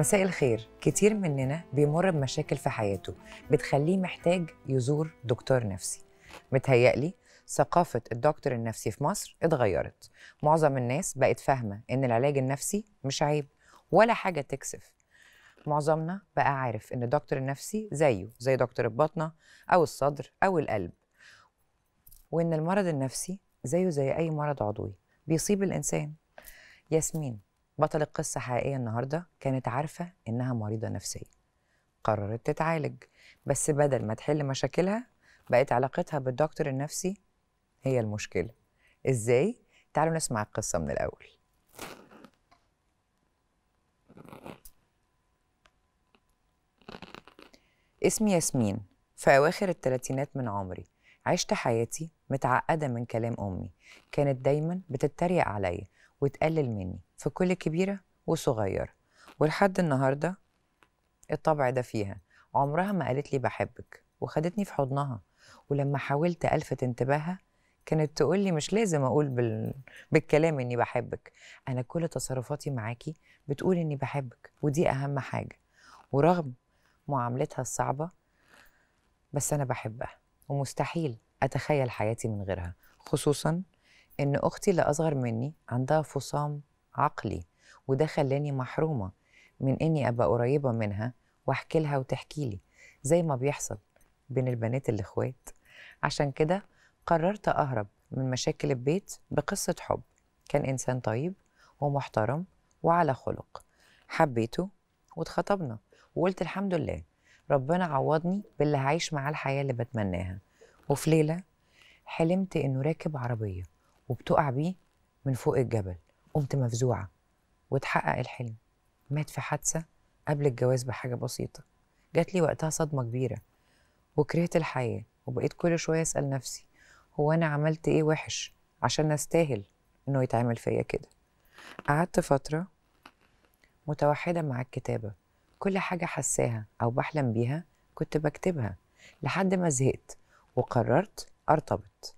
مساء الخير كتير مننا بيمر بمشاكل في حياته بتخليه محتاج يزور دكتور نفسي متهيألي ثقافة الدكتور النفسي في مصر اتغيرت معظم الناس بقت فاهمة إن العلاج النفسي مش عيب ولا حاجة تكسف معظمنا بقى عارف إن الدكتور النفسي زيه زي دكتور البطنة أو الصدر أو القلب وإن المرض النفسي زيه زي أي مرض عضوي بيصيب الإنسان ياسمين بطل القصة حقيقية النهاردة كانت عارفة إنها مريضة نفسية قررت تتعالج بس بدل ما تحل مشاكلها بقت علاقتها بالدكتور النفسي هي المشكلة إزاي؟ تعالوا نسمع القصة من الأول اسمي ياسمين في أواخر الثلاثينات من عمري عشت حياتي متعقدة من كلام أمي كانت دايما بتتريق عليا وتقلل مني في كل كبيرة وصغيرة ولحد النهاردة الطبع ده فيها عمرها ما قالت لي بحبك وخدتني في حضنها ولما حاولت ألفت انتباهها كانت تقول لي مش لازم أقول بال... بالكلام إني بحبك أنا كل تصرفاتي معاكي بتقول إني بحبك ودي أهم حاجة ورغم معاملتها الصعبة بس أنا بحبها ومستحيل أتخيل حياتي من غيرها خصوصا إن أختي اللي أصغر مني عندها فصام عقلي وده خلاني محرومة من إني أبقى قريبة منها وأحكي لها وتحكي لي زي ما بيحصل بين البنات الإخوات عشان كده قررت أهرب من مشاكل البيت بقصة حب كان إنسان طيب ومحترم وعلى خلق حبيته واتخطبنا وقلت الحمد لله ربنا عوضني باللي هعيش معاه الحياة اللي بتمناها وفي ليلة حلمت إنه راكب عربية وبتقع بيه من فوق الجبل قمت مفزوعة واتحقق الحلم مات في حادثة قبل الجواز بحاجة بسيطة جات لي وقتها صدمة كبيرة وكرهت الحياة وبقيت كل شوية أسأل نفسي هو أنا عملت إيه وحش عشان أستاهل إنه يتعمل فيا كده قعدت فترة متوحدة مع الكتابة كل حاجة حساها أو بحلم بيها كنت بكتبها لحد ما زهقت وقررت أرتبط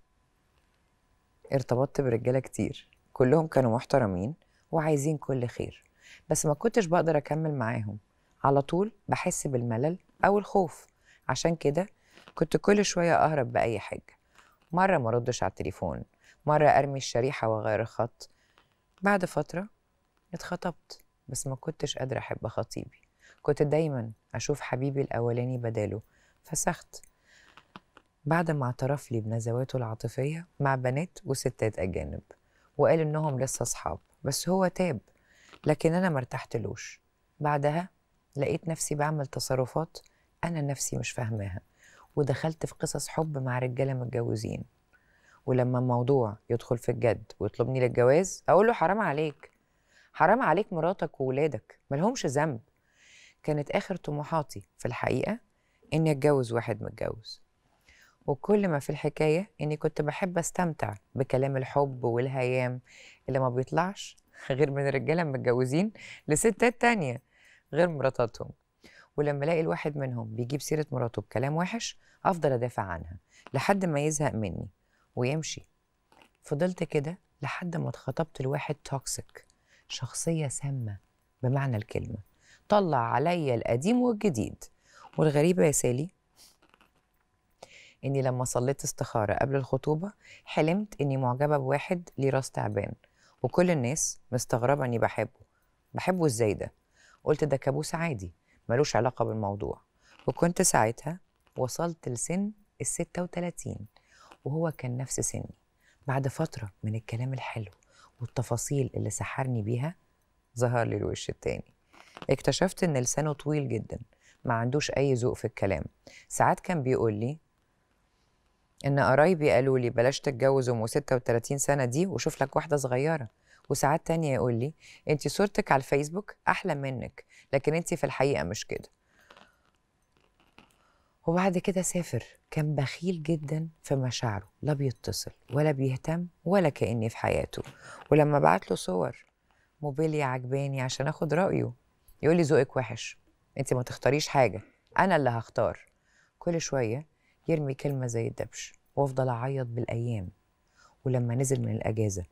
ارتبطت برجاله كتير كلهم كانوا محترمين وعايزين كل خير بس ما كنتش بقدر اكمل معاهم على طول بحس بالملل او الخوف عشان كده كنت كل شويه اهرب باي حاجه مره ما ردش على التليفون مره ارمي الشريحه واغير الخط بعد فتره اتخطبت بس ما كنتش قادره احب خطيبي كنت دايما اشوف حبيبي الاولاني بداله فسخت بعد ما اعترف لي بنزواته العاطفية مع بنات وستات أجانب وقال إنهم لسه أصحاب بس هو تاب لكن أنا مرتحتلوش بعدها لقيت نفسي بعمل تصرفات أنا نفسي مش فاهماها ودخلت في قصص حب مع رجالة متجوزين ولما الموضوع يدخل في الجد ويطلبني للجواز أقول له حرام عليك حرام عليك مراتك وولادك ملهمش ذنب كانت آخر طموحاتي في الحقيقة إني أتجوز واحد متجوز وكل ما في الحكاية إني كنت بحب أستمتع بكلام الحب والهيام اللي ما بيطلعش غير من الرجالة متجوزين لستات تانية غير مراتاتهم ولما الاقي الواحد منهم بيجيب سيره مراته بكلام وحش افضل ادافع عنها لحد ما يزهق مني ويمشي فضلت كده لحد ما اتخطبت لواحد توكسيك شخصيه سامه بمعنى الكلمه طلع عليا القديم والجديد والغريبه يا سالي اني لما صليت استخاره قبل الخطوبه حلمت اني معجبه بواحد ليه راس تعبان وكل الناس مستغربه اني بحبه بحبه ازاي ده قلت ده كابوس عادي ملوش علاقه بالموضوع وكنت ساعتها وصلت لسن ال 36 وهو كان نفس سني بعد فتره من الكلام الحلو والتفاصيل اللي سحرني بيها ظهر لي الوش التاني اكتشفت ان لسانه طويل جدا ما عندوش اي ذوق في الكلام ساعات كان بيقول لي ان قرايبي قالوا لي بلاش تتجوز ام 36 سنه دي وشوف لك واحده صغيره وساعات تانية يقول لي انت صورتك على الفيسبوك احلى منك لكن انت في الحقيقه مش كده وبعد كده سافر كان بخيل جدا في مشاعره لا بيتصل ولا بيهتم ولا كأني في حياته ولما بعت له صور موبيلي عجباني عشان اخد رأيه يقول لي ذوقك وحش انت ما تختاريش حاجة انا اللي هختار كل شوية يرمي كلمة زي الدبش وأفضل أعيط بالأيام ولما نزل من الأجازة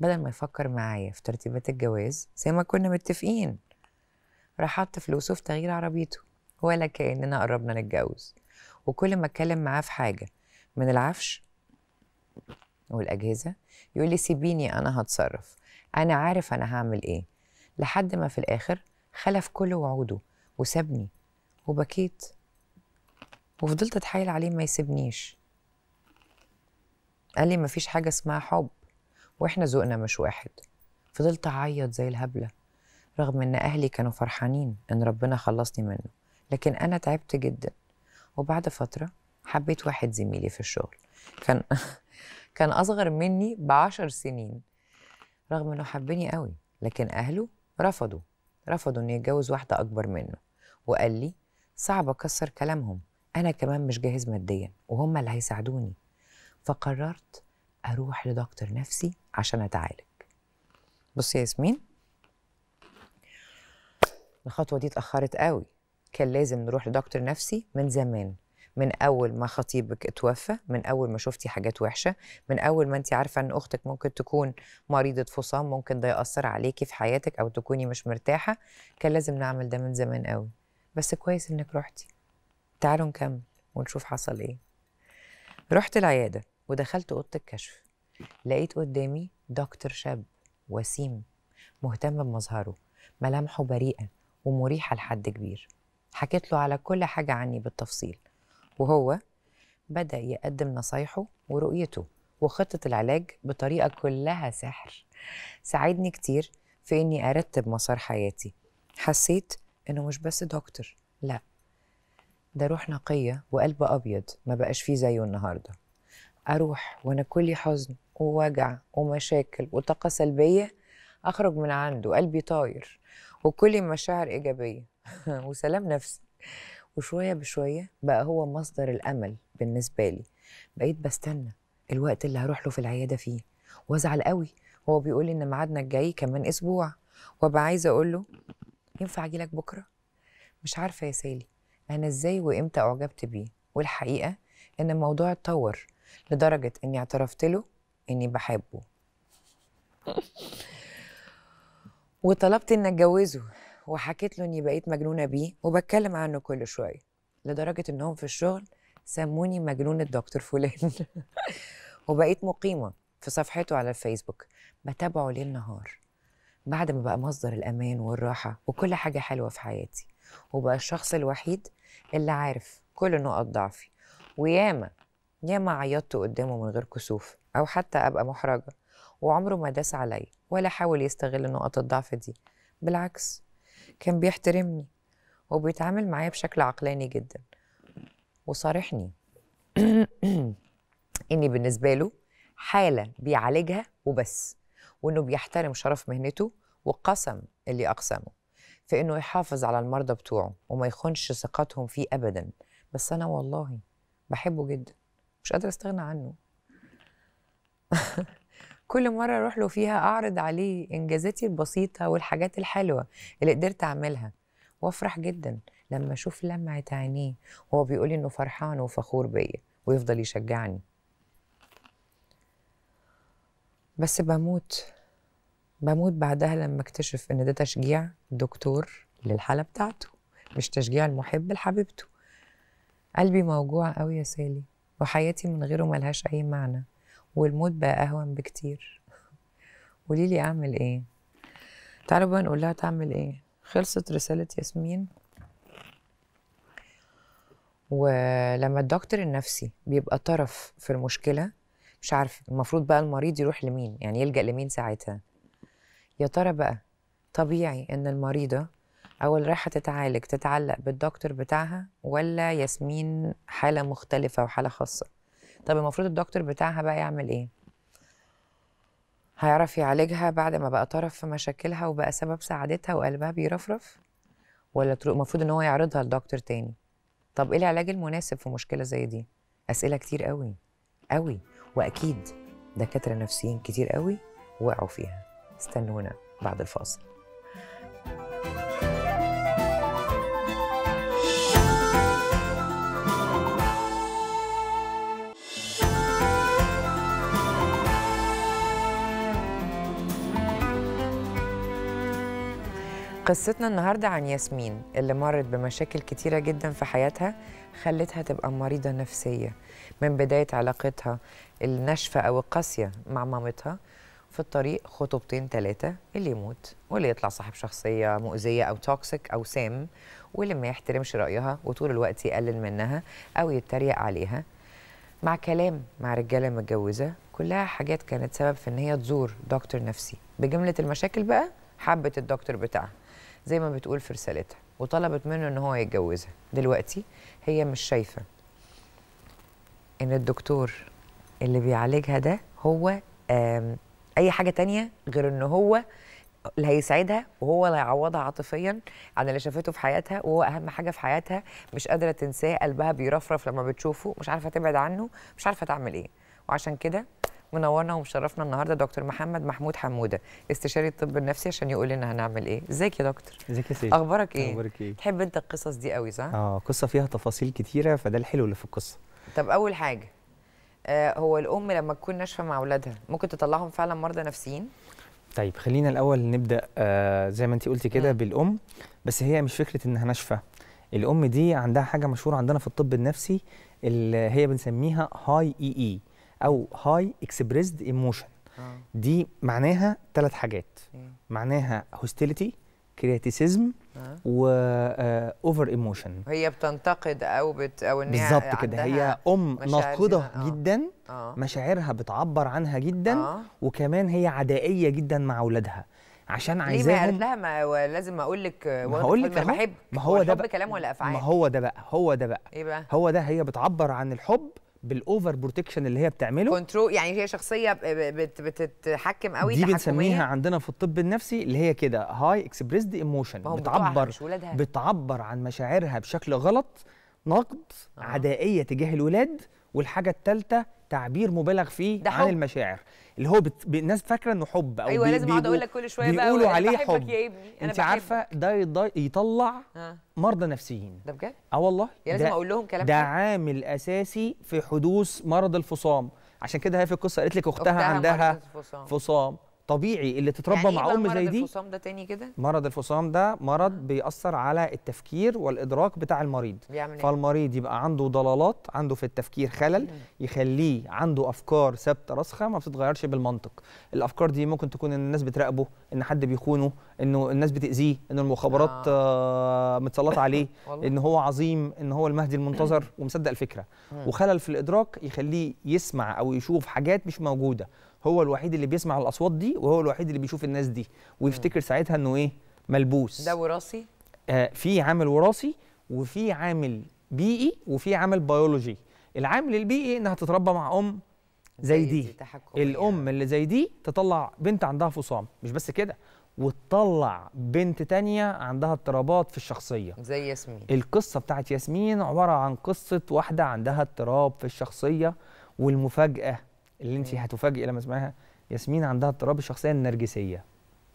بدل ما يفكر معايا في ترتيبات الجواز زي ما كنا متفقين راح حط فلوسه في تغيير عربيته ولا كأننا قربنا نتجوز وكل ما أتكلم معاه في حاجة من العفش والأجهزة يقول لي سيبيني أنا هتصرف أنا عارف أنا هعمل إيه لحد ما في الآخر خلف كل وعوده وسابني وبكيت وفضلت اتحايل عليه ما يسيبنيش قال لي مفيش حاجه اسمها حب واحنا ذوقنا مش واحد فضلت اعيط زي الهبله رغم ان اهلي كانوا فرحانين ان ربنا خلصني منه لكن انا تعبت جدا وبعد فتره حبيت واحد زميلي في الشغل كان كان اصغر مني بعشر سنين رغم انه حبني قوي لكن اهله رفضوا رفضوا انه يتجوز واحده اكبر منه وقال لي صعب اكسر كلامهم انا كمان مش جاهز ماديا وهم اللي هيساعدوني فقررت اروح لدكتور نفسي عشان اتعالج بص يا ياسمين الخطوه دي اتاخرت قوي كان لازم نروح لدكتور نفسي من زمان من اول ما خطيبك اتوفى من اول ما شفتي حاجات وحشه من اول ما انت عارفه ان اختك ممكن تكون مريضه فصام ممكن ده ياثر عليكي في حياتك او تكوني مش مرتاحه كان لازم نعمل ده من زمان قوي بس كويس انك رحتي تعالوا نكمل ونشوف حصل ايه رحت العيادة ودخلت أوضة الكشف لقيت قدامي دكتور شاب وسيم مهتم بمظهره ملامحه بريئة ومريحة لحد كبير حكيت له على كل حاجة عني بالتفصيل وهو بدأ يقدم نصايحه ورؤيته وخطة العلاج بطريقة كلها سحر ساعدني كتير في إني أرتب مسار حياتي حسيت إنه مش بس دكتور لأ ده روح نقية وقلب أبيض ما بقاش فيه زيه النهاردة أروح وأنا كلي حزن ووجع ومشاكل وطاقة سلبية أخرج من عنده قلبي طاير وكلي مشاعر إيجابية وسلام نفسي وشوية بشوية بقى هو مصدر الأمل بالنسبة لي بقيت بستنى الوقت اللي هروح له في العيادة فيه وأزعل قوي هو بيقول لي إن ميعادنا الجاي كمان أسبوع وأبقى عايزة أقول له ينفع أجيلك بكرة مش عارفة يا سالي أنا إزاي وإمتى أعجبت بيه والحقيقة إن الموضوع اتطور لدرجة إني اعترفت له إني بحبه وطلبت إني أتجوزه وحكيت له إني بقيت مجنونة بيه وبتكلم عنه كل شوية لدرجة إنهم في الشغل سموني مجنونة دكتور فلان وبقيت مقيمة في صفحته على الفيسبوك بتابعه ليل نهار بعد ما بقى مصدر الأمان والراحة وكل حاجة حلوة في حياتي وبقى الشخص الوحيد اللي عارف كل نقط ضعفي وياما ياما عيطت قدامه من غير كسوف أو حتى أبقى محرجة وعمره ما داس عليا ولا حاول يستغل نقط الضعف دي بالعكس كان بيحترمني وبيتعامل معايا بشكل عقلاني جدا وصارحني إني بالنسبة له حالة بيعالجها وبس وإنه بيحترم شرف مهنته وقسم اللي أقسمه في انه يحافظ على المرضى بتوعه وما يخنش ثقتهم فيه ابدا بس انا والله بحبه جدا مش قادره استغنى عنه كل مره اروح له فيها اعرض عليه انجازاتي البسيطه والحاجات الحلوه اللي قدرت اعملها وافرح جدا لما اشوف لمعه عينيه وهو بيقول انه فرحان وفخور بيا ويفضل يشجعني بس بموت بموت بعدها لما اكتشف ان ده تشجيع الدكتور للحاله بتاعته مش تشجيع المحب لحبيبته قلبي موجوع قوي يا سالي وحياتي من غيره ملهاش اي معنى والموت بقى اهون بكتير قولي لي اعمل ايه تعالوا بقى نقول لها تعمل ايه خلصت رساله ياسمين ولما الدكتور النفسي بيبقى طرف في المشكله مش عارفه المفروض بقى المريض يروح لمين يعني يلجا لمين ساعتها يا ترى بقى طبيعي ان المريضه اول رايحه تتعالج تتعلق بالدكتور بتاعها ولا ياسمين حاله مختلفه وحاله خاصه طب المفروض الدكتور بتاعها بقى يعمل ايه هيعرف يعالجها بعد ما بقى طرف في مشاكلها وبقى سبب سعادتها وقلبها بيرفرف ولا المفروض ان هو يعرضها لدكتور تاني طب ايه العلاج المناسب في مشكله زي دي اسئله كتير قوي قوي واكيد دكاتره نفسيين كتير قوي وقعوا فيها استنونا بعد الفاصل قصتنا النهاردة عن ياسمين اللي مرت بمشاكل كتيرة جدا في حياتها خلتها تبقى مريضة نفسية من بداية علاقتها الناشفة أو القاسية مع مامتها في الطريق خطوبتين ثلاثة اللي يموت واللي يطلع صاحب شخصية مؤذية أو توكسيك أو سام واللي ما يحترمش رأيها وطول الوقت يقلل منها أو يتريق عليها مع كلام مع رجالة متجوزة كلها حاجات كانت سبب في إن هي تزور دكتور نفسي بجملة المشاكل بقى حبت الدكتور بتاعها زي ما بتقول في رسالتها وطلبت منه إن هو يتجوزها دلوقتي هي مش شايفة إن الدكتور اللي بيعالجها ده هو اي حاجه تانية غير ان هو اللي هيسعدها وهو اللي هيعوضها عاطفيا عن اللي شافته في حياتها وهو اهم حاجه في حياتها مش قادره تنساه قلبها بيرفرف لما بتشوفه مش عارفه تبعد عنه مش عارفه تعمل ايه وعشان كده منورنا ومشرفنا النهارده دكتور محمد محمود حموده استشاري الطب النفسي عشان يقول لنا هنعمل ايه ازيك يا دكتور ازيك يا سيدي اخبارك ايه اخبارك ايه تحب انت القصص دي قوي صح اه قصه فيها تفاصيل كتيره فده الحلو اللي في القصه طب اول حاجه آه، هو الام لما تكون ناشفه مع اولادها ممكن تطلعهم فعلا مرضى نفسيين طيب خلينا الاول نبدا آه، زي ما انت قلتي كده بالام بس هي مش فكره انها ناشفه الام دي عندها حاجه مشهوره عندنا في الطب النفسي اللي هي بنسميها هاي اي اي او هاي اكسبريسد ايموشن دي معناها ثلاث حاجات إيه. معناها هوستيليتي كريتيسيزم واوفر ايموشن هي بتنتقد او بت او ان بالظبط كده هي ام ناقده آه. جدا آه. مشاعرها بتعبر عنها جدا آه. وكمان هي عدائيه جدا مع اولادها عشان عايزاهم ليه ما قالت لها ما لازم اقول لك هقول لك بحبك ما هو ده بقى كلام ولا افعال ما هو ده بقى هو ده بقى ايه بقى هو ده هي بتعبر عن الحب بالاوفر بروتكشن اللي هي بتعمله كنترول يعني هي شخصيه بتتحكم قوي دي بنسميها عندنا في الطب النفسي اللي هي كده هاي اكسبريسد ايموشن بتعبر بتعبر عن مشاعرها بشكل غلط نقد عدائيه تجاه الولاد والحاجه الثالثه تعبير مبالغ فيه ده حب. عن المشاعر اللي هو بت... الناس فاكره انه حب او ايوه بي... لازم اقعد اقول لك كل شويه بقى بيقولوا عليه حب يا ابني أنا انت عارفه ده يض... يطلع ها. آه. مرضى نفسيين ده بجد اه والله لازم اقول لهم كلام ده عامل اساسي في حدوث مرض الفصام عشان كده هي في القصه قالت لك اختها, أختها عندها فصام, فصام. طبيعي اللي تتربى يعني إيه مع ام زي دي مرض الفصام ده تاني كده مرض الفصام ده مرض بيأثر على التفكير والادراك بتاع المريض بيعمل إيه؟ فالمريض يبقى عنده ضلالات عنده في التفكير خلل يخليه عنده افكار ثابته راسخه ما بتتغيرش بالمنطق الافكار دي ممكن تكون ان الناس بتراقبه ان حد بيخونه انه الناس بتاذيه ان المخابرات آه. آه متسلطه عليه ان هو عظيم ان هو المهدي المنتظر ومصدق الفكره وخلل في الادراك يخليه يسمع او يشوف حاجات مش موجوده هو الوحيد اللي بيسمع الاصوات دي وهو الوحيد اللي بيشوف الناس دي ويفتكر ساعتها انه ايه ملبوس ده وراثي آه في عامل وراثي وفي عامل بيئي وفي عامل بيولوجي العامل البيئي انها تتربى مع ام زي دي, الام اللي زي دي تطلع بنت عندها فصام مش بس كده وتطلع بنت تانية عندها اضطرابات في الشخصية زي ياسمين القصة بتاعت ياسمين عبارة عن قصة واحدة عندها اضطراب في الشخصية والمفاجأة اللي انت هتفاجئي لما اسمعها ياسمين عندها اضطراب الشخصيه النرجسيه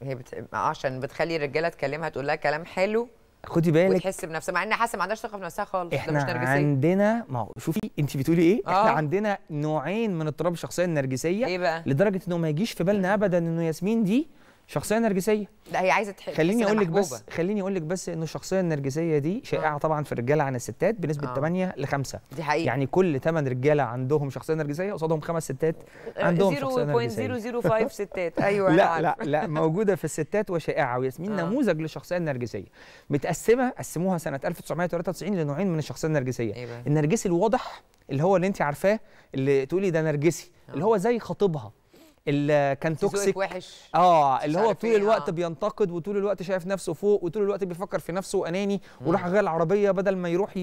هي بت... عشان بتخلي الرجاله تكلمها تقول لها كلام حلو خدي بالك وتحس بنفسها مع ان حاسه ما عندهاش ثقه في نفسها خالص احنا ده مش نرجسيه عندنا ما هو شوفي انت بتقولي ايه آه. احنا عندنا نوعين من اضطراب الشخصيه النرجسيه ايه بقى لدرجه انه ما يجيش في بالنا ابدا انه ياسمين دي شخصيه نرجسيه ده هي عايزه تحب خليني اقول لك بس خليني اقول لك بس ان الشخصيه النرجسيه دي شائعه آه. طبعا في الرجاله عن الستات بنسبه آه. 8 ل 5 دي حقيقة. يعني كل 8 رجاله عندهم شخصيه نرجسيه قصادهم خمس ستات عندهم شخصيه نرجسيه 0.005 ستات ايوه لا لا لا موجوده في الستات وشائعه وياسمين آه. نموذج للشخصيه النرجسيه متقسمه قسموها سنه 1993 لنوعين من الشخصيه النرجسيه أيوة. النرجسي الواضح اللي هو اللي انت عارفاه اللي تقولي ده نرجسي آه. اللي هو زي خطيبها اللي كان توكسيك وحش اه اللي هو طول إيه، الوقت آه. بينتقد وطول الوقت شايف نفسه فوق وطول الوقت بيفكر في نفسه واناني وراح غير العربيه بدل ما يروح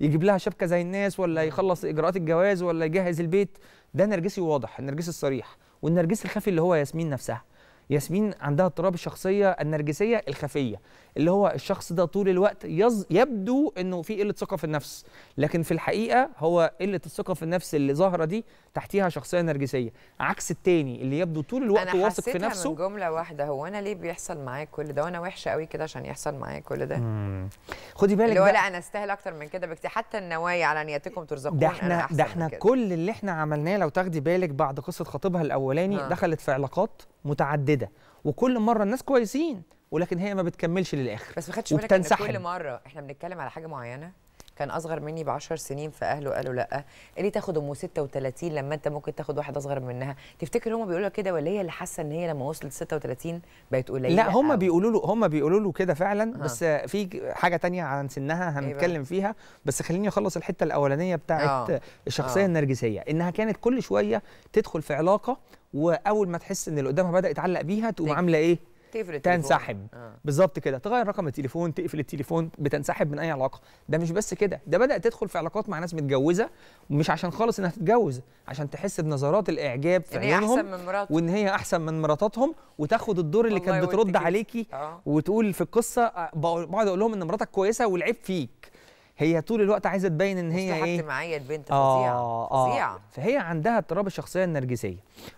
يجيب لها شبكه زي الناس ولا يخلص اجراءات الجواز ولا يجهز البيت ده نرجسي واضح النرجسي الصريح والنرجسي الخفي اللي هو ياسمين نفسها ياسمين عندها اضطراب الشخصيه النرجسيه الخفيه اللي هو الشخص ده طول الوقت يز يبدو انه في قله ثقه في النفس لكن في الحقيقه هو قله الثقه في النفس اللي ظاهره دي تحتيها شخصيه نرجسيه عكس التاني اللي يبدو طول الوقت واثق في نفسه انا من جمله واحده هو انا ليه بيحصل معايا كل ده وانا وحشه قوي كده عشان يحصل معايا كل ده مم. خدي بالك اللي هو لا انا استاهل اكتر من كده بكتير حتى النوايا على نيتكم ترزقون ده احنا ده احنا كل اللي احنا عملناه لو تاخدي بالك بعد قصه خطيبها الاولاني آه. دخلت في علاقات متعدده وكل مره الناس كويسين ولكن هي ما بتكملش للاخر بس ما خدتش بالك كل مره احنا بنتكلم على حاجه معينه كان اصغر مني ب 10 سنين فاهله قالوا لا اللي تاخد ام 36 لما انت ممكن تاخد واحد اصغر منها تفتكر هم بيقولوا كده ولا هي اللي حاسه ان هي لما وصلت 36 بقت قليله لا هم بيقولوا له هم بيقولوا له كده فعلا ها. بس في حاجه تانية عن سنها إيه هنتكلم فيها بس خليني اخلص الحته الاولانيه بتاعه آه. الشخصيه أوه. النرجسيه انها كانت كل شويه تدخل في علاقه واول ما تحس ان اللي قدامها بدا يتعلق بيها تقوم عامله ايه تقفل تنسحب آه. بالظبط كده تغير رقم التليفون تقفل التليفون بتنسحب من اي علاقه ده مش بس كده ده بدات تدخل في علاقات مع ناس متجوزه مش عشان خالص انها تتجوز عشان تحس بنظرات الاعجاب في عيونهم وان هي احسن من مراتاتهم وتاخد الدور اللي كانت بترد عليكي آه. وتقول في القصه آه، بقعد اقول لهم ان مراتك كويسه والعيب فيك هي طول الوقت عايزه تبين ان هي ايه معايا البنت آه، فظيعه آه فظيعه آه فهي عندها اضطراب الشخصيه النرجسيه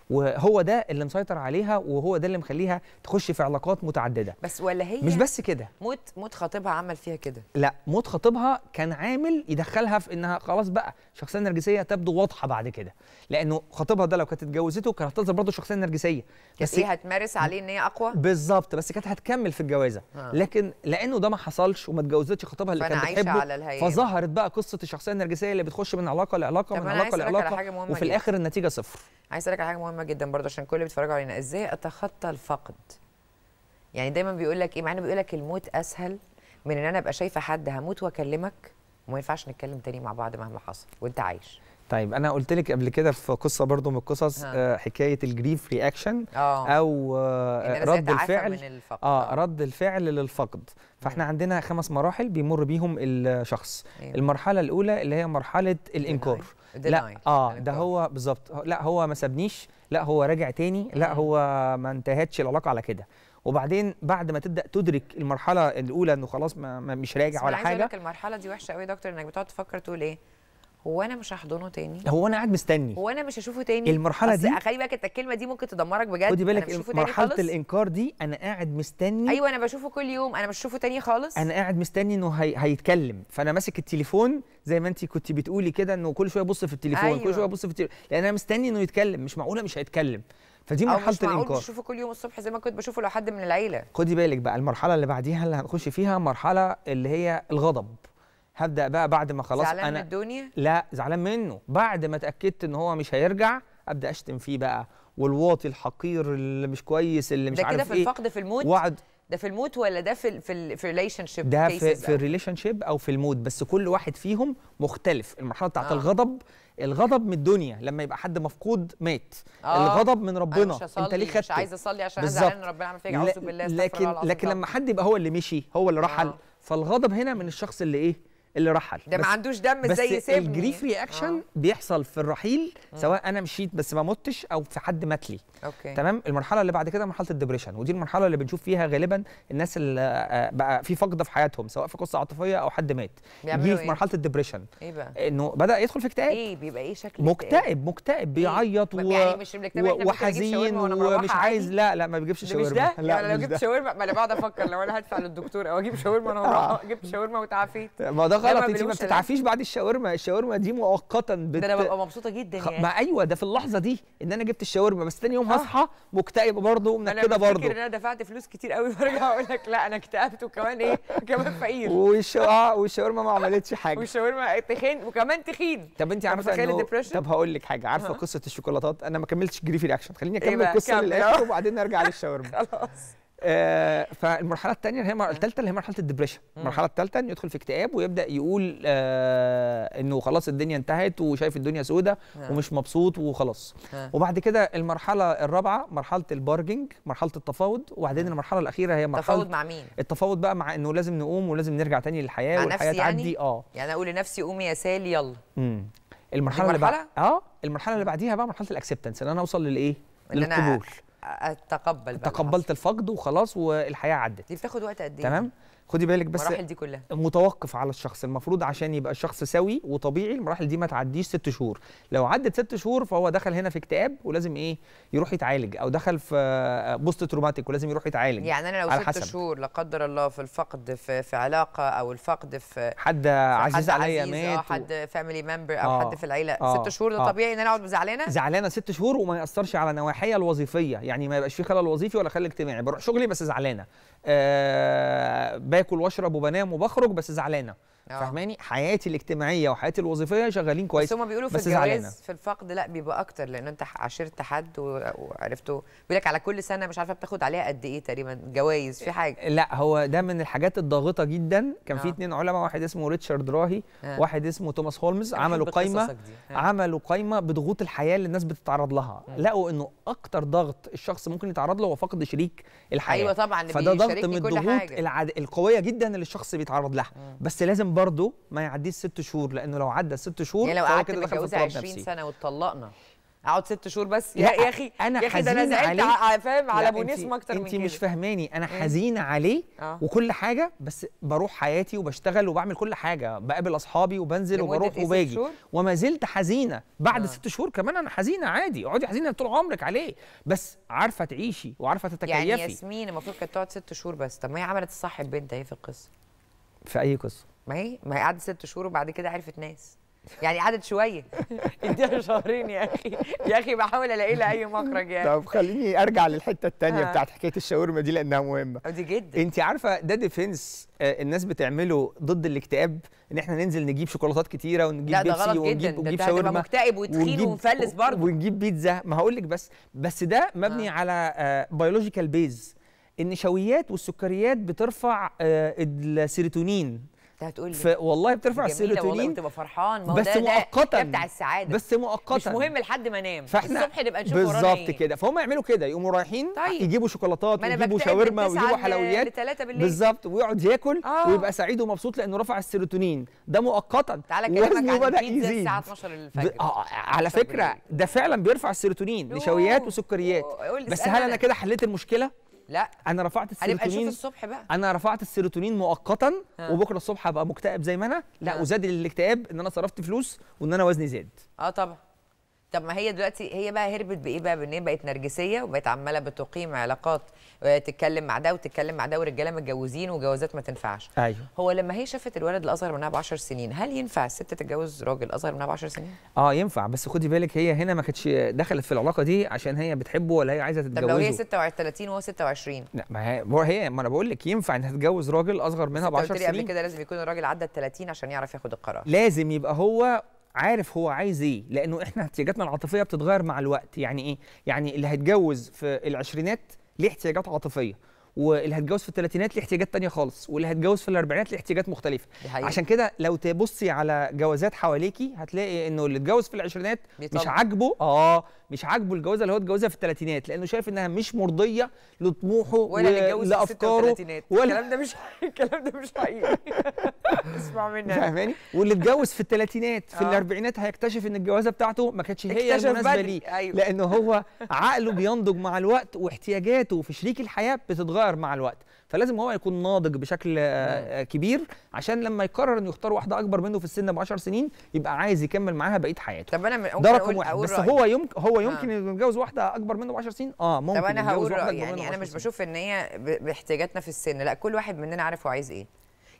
وهو ده اللي مسيطر عليها وهو ده اللي مخليها تخش في علاقات متعدده بس ولا هي مش بس كده موت موت خطيبها عمل فيها كده لا موت خطيبها كان عامل يدخلها في انها خلاص بقى شخصيه نرجسيه تبدو واضحه بعد كده لانه خطيبها ده لو كانت اتجوزته كانت هتظهر برضه شخصيه نرجسيه بس هي إيه، هتمارس عليه ان هي اقوى بالظبط بس كانت هتكمل في الجوازه آه. لكن لانه ده ما حصلش وما اتجوزتش خطيبها اللي كانت بتحبه فظهرت بقى قصه الشخصيه النرجسيه اللي بتخش من علاقه لعلاقه من علاقه لعلاقه وفي الاخر النتيجه صفر عايز اسالك حاجه مهمه جدا برضه عشان كل اللي بيتفرجوا علينا ازاي اتخطى الفقد يعني دايما بيقول لك ايه مع انه بيقول لك الموت اسهل من ان انا ابقى شايفه حد هموت واكلمك وما ينفعش نتكلم تاني مع بعض مهما حصل وانت عايش طيب انا قلت لك قبل كده في قصه برضو من القصص آه حكايه الجريف رياكشن آه. او آه رد الفعل آه،, اه رد الفعل للفقد فاحنا عندنا خمس مراحل بيمر بيهم الشخص إيه. المرحله الاولى اللي هي مرحله الانكار لا اه ده هو بالظبط لا هو ما سابنيش لا هو راجع تاني لا هو ما انتهتش العلاقه على كده وبعدين بعد ما تبدا تدرك المرحله الاولى انه خلاص ما مش راجع ولا حاجه عايز المرحله دي وحشه قوي يا دكتور انك بتقعد تفكر تقول ايه هو انا مش هحضنه تاني هو انا قاعد مستني هو انا مش هشوفه تاني المرحله دي خلي بالك انت الكلمه دي ممكن تدمرك بجد خدي بالك مرحله الانكار دي انا قاعد مستني ايوه انا بشوفه كل يوم انا مش هشوفه تاني خالص انا قاعد مستني انه هي... هيتكلم فانا ماسك التليفون زي ما انت كنت بتقولي كده انه كل شويه ابص في التليفون أيوة. كل شويه أيوة. ابص في التليفون لان انا مستني انه يتكلم مش معقوله مش هيتكلم فدي مرحله الانكار مش بشوفه كل يوم الصبح زي ما كنت بشوفه لو حد من العيله خدي بالك بقى المرحله اللي بعديها اللي هنخش فيها مرحله اللي هي الغضب هبدا بقى بعد ما خلاص زعلان انا من الدنيا لا زعلان منه بعد ما اتاكدت ان هو مش هيرجع ابدا اشتم فيه بقى والواطي الحقير اللي مش كويس اللي مش عارف ايه ده كده في إيه. الفقد في الموت وعد ده في الموت ولا ده في في الريليشن شيب ده في في الريليشن شيب او في الموت بس كل واحد فيهم مختلف المرحله بتاعت آه. الغضب الغضب من الدنيا لما يبقى حد مفقود مات آه. الغضب من ربنا أنا مش انت ليه خدت مش عايز اصلي عشان انا زعلان ربنا عمل فيا اعوذ بالله لكن لكن لما حد يبقى هو اللي مشي هو اللي رحل آه. فالغضب هنا من الشخص اللي ايه اللي رحل ده ما عندوش دم زي سيبني الجريف رياكشن آه. بيحصل في الرحيل سواء انا مشيت بس ما متش او في حد مات لي أوكي. تمام المرحله اللي بعد كده مرحله الدبريشن ودي المرحله اللي بنشوف فيها غالبا الناس اللي آه، بقى في فقده في حياتهم سواء في قصه عاطفيه او حد مات دي في إيه؟ مرحله الدبريشن ايه بقى انه بدا يدخل في اكتئاب ايه بيبقى ايه شكل مكتئب مكتئب إيه؟ بيعيط إيه؟ و... يعني مش وحزين ومش عايز لا لا ما بيجيبش شاورما لا يعني لو جبت شاورما ما انا بقعد افكر لو انا هدفع للدكتور او اجيب شاورما انا جبت شاورما وتعافيت غلط انت ما بتتعافيش بعد الشاورما الشاورما دي مؤقتا بت... ده انا ببقى مبسوطه جدا يعني ما ايوه ده في اللحظه دي ان انا جبت الشاورما بس تاني يوم آه. هصحى آه. مكتئبه برضه ومنكده برضه انا فاكر ان انا دفعت فلوس كتير قوي وارجع اقول لك لا انا اكتئبت وكمان ايه كمان فقير والشاورما آه، والشاورما ما عملتش حاجه والشاورما تخين وكمان تخين طب انت عارفه انه طب هقول لك حاجه عارفه آه. قصه الشوكولاتات انا ما كملتش جريفي رياكشن خليني إيه اكمل القصه للاخر وبعدين ارجع للشاورما خلاص آه فالمرحله الثانيه هي المرحله الثالثه اللي هي مرحله الدبريشن المرحله الثالثه انه يدخل في اكتئاب ويبدا يقول آه انه خلاص الدنيا انتهت وشايف الدنيا سودة ومش مبسوط وخلاص وبعد كده المرحله الرابعه مرحله البارجنج مرحله التفاوض وبعدين المرحله الاخيره هي مرحله التفاوض مع مين التفاوض بقى مع انه لازم نقوم ولازم نرجع تاني للحياه مع والحياه نفسي يعني؟ اه يعني اقول لنفسي قومي يا سالي يلا امم المرحله اللي بعد اه المرحله اللي بعديها بقى مرحله الاكسبتنس ان انا اوصل للايه للقبول اتقبل بقى تقبلت الفقد وخلاص والحياه عدت دي بتاخد وقت قد ايه تمام خدي بالك بس المراحل دي كلها متوقف على الشخص المفروض عشان يبقى الشخص سوي وطبيعي المراحل دي ما تعديش ست شهور لو عدت ست شهور فهو دخل هنا في اكتئاب ولازم ايه يروح يتعالج او دخل في بوست تروماتيك ولازم يروح يتعالج يعني انا لو ست حسب. شهور لا قدر الله في الفقد في, في علاقه او الفقد في حد في عزيز عليا مات او حد فاميلي ممبر او آه حد في العيله آه ست شهور ده آه طبيعي ان انا اقعد زعلانه زعلانه ست شهور وما ياثرش على نواحيها الوظيفيه يعني ما يبقاش في خلل وظيفي ولا خلل اجتماعي بروح شغلي بس زعلانه آه باكل واشرب وبنام وبخرج بس زعلانه آه. فاهماني حياتي الاجتماعيه وحياتي الوظيفيه شغالين كويس بس هما بيقولوا في الجواز في الفقد لا بيبقى اكتر لان انت عاشرت حد وعرفته بيقول لك على كل سنه مش عارفه بتاخد عليها قد ايه تقريبا جوائز في حاجه لا هو ده من الحاجات الضاغطه جدا كان في اثنين آه. علماء واحد اسمه ريتشارد راهي آه. واحد اسمه توماس هولمز عملوا قائمه آه. عملوا قائمه بضغوط الحياه اللي الناس بتتعرض لها آه. لقوا انه اكتر ضغط الشخص ممكن يتعرض له هو فقد شريك الحياه ايوه طبعا فده ضغط من الضغوط العد... القويه جدا اللي الشخص بيتعرض لها بس لازم برضه ما يعديش ست شهور لانه لو عدى ست شهور يعني لو قعدت متجوزه 20 سنه واتطلقنا اقعد ست شهور بس يا يا اخي انا يا اخي ده انا زعلت فاهم على ابو نسم اكتر من كده انت مش فهماني انا حزينه عليه آه. وكل حاجه بس بروح حياتي وبشتغل وبعمل كل حاجه بقابل اصحابي وبنزل وبروح إيه، وباجي وما زلت حزينه بعد آه. ست شهور كمان انا حزينه عادي اقعدي حزينه طول عمرك عليه بس عارفه تعيشي وعارفه يعني تتكيفي يعني ياسمين المفروض كانت تقعد ست شهور بس طب ما هي عملت الصح البنت اهي في القصه في اي قصه ما هي ما هي قعدت ست شهور وبعد كده عرفت ناس يعني قعدت شويه اديها شهرين يا اخي يا اخي بحاول الاقي لها اي مخرج يعني طب خليني ارجع للحته الثانيه آه. بتاعت حكايه الشاورما دي لانها مهمه دي جدا انت عارفه ده ديفنس آه، الناس بتعمله ضد الاكتئاب ان احنا ننزل نجيب شوكولاتات كتيره ونجيب لا ده غلط ونجيب جدا ونجيب, ونجيب شاورما مكتئب وتخين ومفلس برضه ونجيب بيتزا ما هقول لك بس بس ده مبني آه. على بيولوجيكال بيز النشويات والسكريات بترفع آه، السيروتونين هتقول لي والله بترفع السيروتونين بتبقى فرحان ما بس ده مؤقتا بتاع السعاده بس مؤقتا مش مهم لحد ما انام الصبح نبقى نشوف بالظبط كده فهم يعملوا كده يقوموا رايحين طيب. يجيبوا شوكولاتات ويجيبوا شاورما ويجيبوا حلويات بالظبط ويقعد ياكل آه. ويبقى سعيد ومبسوط لانه رفع السيروتونين ده مؤقتا تعالى كلامك عن الساعه 12 الفجر آه،, آه على فكره ده فعلا بيرفع السيروتونين نشويات وسكريات بس هل انا كده حليت المشكله لا انا رفعت السيروتونين هنبقى نشوف الصبح بقى انا رفعت السيروتونين مؤقتا وبكره الصبح هبقى مكتئب زي ما انا لا وزاد الاكتئاب ان انا صرفت فلوس وان انا وزني زاد اه طبعا طب ما هي دلوقتي هي بقى هربت بايه بقى بان هي بقت نرجسيه وبقت عماله بتقيم علاقات آه، تتكلم مع ده وتتكلم مع ده ورجاله متجوزين وجوازات ما تنفعش ايوه هو لما هي شافت الولد الاصغر منها ب 10 سنين هل ينفع الست تتجوز راجل اصغر منها ب 10 سنين اه ينفع بس خدي بالك هي هنا ما كانتش دخلت في العلاقه دي عشان هي بتحبه ولا هي عايزه تتجوزه طب لو هي 36 وهو 26 لا ما هي ما هي ما انا بقول لك ينفع انها تتجوز راجل اصغر منها ب 10 سنين قبل كده لازم يكون الراجل عدى ال 30 عشان يعرف ياخد القرار لازم يبقى هو عارف هو عايز ايه لانه احنا احتياجاتنا العاطفيه بتتغير مع الوقت يعني ايه يعني اللي هيتجوز في العشرينات ليه احتياجات عاطفيه واللي هيتجوز في الثلاثينات ليه احتياجات تانية خالص واللي هيتجوز في الاربعينات ليه احتياجات مختلفه عشان كده لو تبصي على جوازات حواليكي هتلاقي انه اللي اتجوز في العشرينات مش عاجبه اه مش عاجبه الجوازه اللي هو اتجوزها في الثلاثينات لانه شايف انها مش مرضيه لطموحه ولا لافكاره ولا الكلام ده مش الكلام ده مش حقيقي اسمع مني فاهماني واللي اتجوز في الثلاثينات في آه. الاربعينات هيكتشف ان الجوازه بتاعته ما كانتش هي المناسبه ليه أيوه. لانه هو عقله بينضج مع الوقت واحتياجاته في شريك الحياه بتتغير مع الوقت فلازم هو يكون ناضج بشكل آه، آه، كبير عشان لما يقرر انه يختار واحده اكبر منه في السن ب 10 سنين يبقى عايز يكمل معاها بقيه حياته طب انا ممكن ده رقم واحد بس رأيي. هو يمكن هو آه. يمكن يتجوز واحده اكبر منه ب 10 سنين اه ممكن طب انا هقول رأيي يعني انا مش بشوف ان هي باحتياجاتنا في السن لا كل واحد مننا عارف هو عايز ايه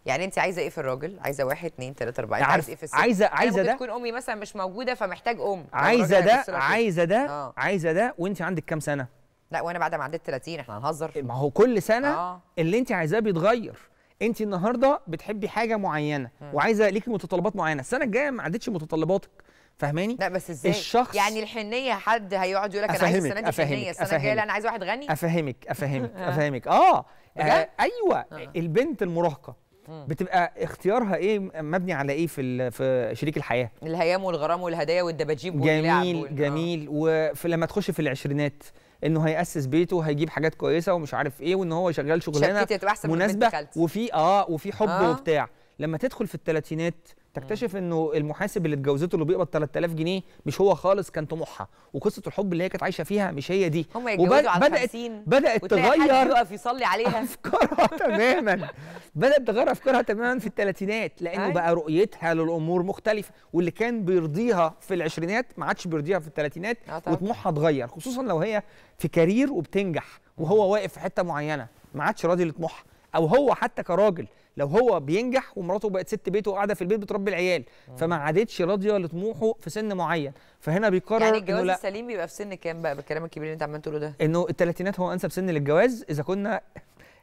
يعني انت عايزه ايه في الراجل عايزه واحد اتنين ثلاثة اربعه عايزه ايه في السن عايزه يعني عايزه ده تكون امي مثلا مش موجوده فمحتاج ام عايزه ده عايزه ده آه. عايزه ده وانت عندك كام سنه لا وانا بعد ما عديت 30 احنا هنهزر ما هو كل سنه آه. اللي انت عايزاه بيتغير انت النهارده بتحبي حاجه معينه م. وعايزه ليكي متطلبات معينه السنه الجايه ما عدتش متطلباتك فاهماني لا بس ازاي الشخص يعني الحنيه حد هيقعد يقول لك انا عايز السنه دي حنيه السنه الجايه لا انا عايز واحد غني افهمك افهمك آه. افهمك اه, آه ايوه آه. البنت المراهقه بتبقى اختيارها ايه مبني على ايه في في شريك الحياه الهيام والغرام والهدايا والدباجيب واللعب جميل آه. جميل وفي لما تخش في العشرينات انه هياسس بيته وهيجيب حاجات كويسه ومش عارف ايه وان هو شغال شغلانه مناسبه وفي اه وفي حب آه. وبتاع لما تدخل في الثلاثينات تكتشف انه المحاسب اللي اتجوزته اللي بيقبض 3000 جنيه مش هو خالص كان طموحها وقصه الحب اللي هي كانت عايشه فيها مش هي دي هم وبدات بدات, تغير في يصلي عليها افكارها تماما بدات تغير افكارها تماما في الثلاثينات لانه بقى رؤيتها للامور مختلفه واللي كان بيرضيها في العشرينات ما عادش بيرضيها في الثلاثينات آه، وطموحها اتغير خصوصا لو هي في كارير وبتنجح وهو واقف في حته معينه ما عادش راضي لطموحها او هو حتى كراجل لو هو بينجح ومراته بقت ست بيته وقاعده في البيت بتربي العيال فما عادتش راضيه لطموحه في سن معين فهنا بيقرر يعني الجواز السليم بيبقى في سن كام بقى بالكلام الكبير اللي انت عمال تقوله ده انه الثلاثينات هو انسب سن للجواز اذا كنا